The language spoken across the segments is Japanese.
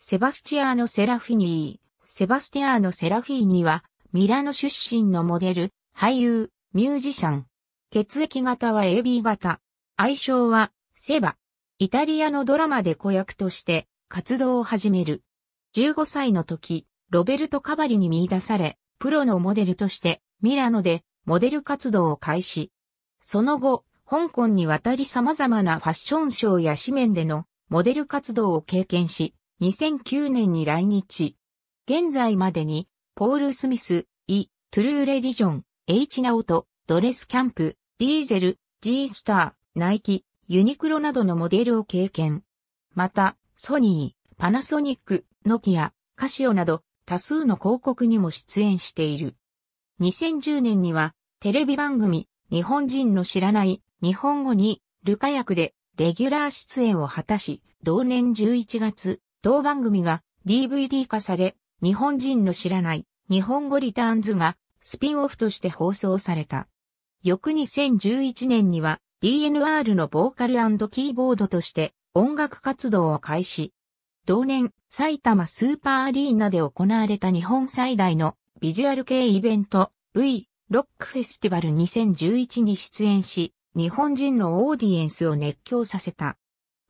セバスチアーノ・セラフィニー。セバスティアーノ・セラフィーニは、ミラノ出身のモデル、俳優、ミュージシャン。血液型は AB 型。愛称は、セバ。イタリアのドラマで子役として活動を始める。15歳の時、ロベルト・カバリに見出され、プロのモデルとしてミラノでモデル活動を開始。その後、香港に渡り様々なファッションショーや紙面でのモデル活動を経験し、2009年に来日。現在までに、ポール・スミス、イ、トゥルーレリジョン、H ナオト、ドレスキャンプ、ディーゼル、G スター、ナイキ、ユニクロなどのモデルを経験。また、ソニー、パナソニック、ノキア、カシオなど多数の広告にも出演している。2010年にはテレビ番組日本人の知らない日本語にルカ役でレギュラー出演を果たし、同年11月同番組が DVD 化され、日本人の知らない日本語リターンズがスピンオフとして放送された。翌2011年には DNR のボーカルキーボードとして音楽活動を開始。同年、埼玉スーパーアリーナで行われた日本最大のビジュアル系イベント V ロックフェスティバル2011に出演し、日本人のオーディエンスを熱狂させた。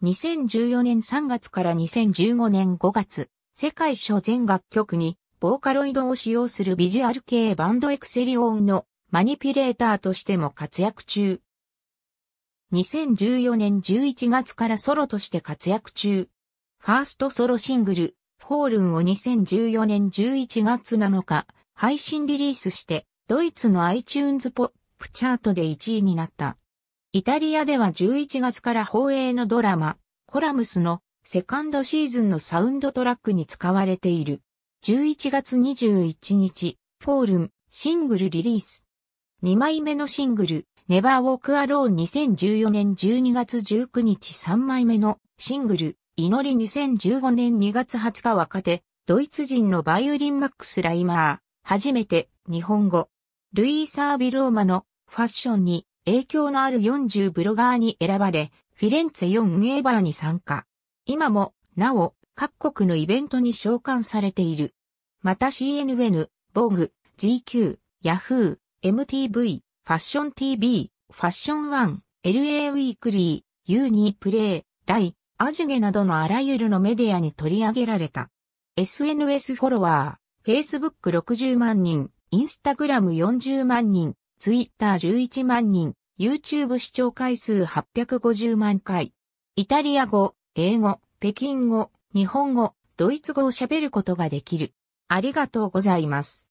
2014年3月から2015年5月、世界初全楽曲に、ボーカロイドを使用するビジュアル系バンドエクセリオンのマニピュレーターとしても活躍中。2014年11月からソロとして活躍中。ファーストソロシングル、フォールンを2014年11月7日、配信リリースして、ドイツの iTunes ポップチャートで1位になった。イタリアでは11月から放映のドラマ、コラムスのセカンドシーズンのサウンドトラックに使われている。11月21日、フォールン、シングルリリース。2枚目のシングル、ネバーウォークアローン2014年12月19日3枚目のシングル、祈り2015年2月20日若手、ドイツ人のバイオリンマックス・ライマー、初めて、日本語。ルイーサー・ビローマのファッションに影響のある40ブロガーに選ばれ、フィレンツェ4ェーバーに参加。今も、なお、各国のイベントに召喚されている。また CNN、ボー g GQ、Yahoo、MTV、ファッション TV、ファッション1、LA ウィークリー、U2 プレイ、ライ、アジゲなどのあらゆるのメディアに取り上げられた。SNS フォロワー、Facebook60 万人、Instagram40 万人、ツイッター11万人、YouTube 視聴回数850万回。イタリア語、英語、北京語、日本語、ドイツ語を喋ることができる。ありがとうございます。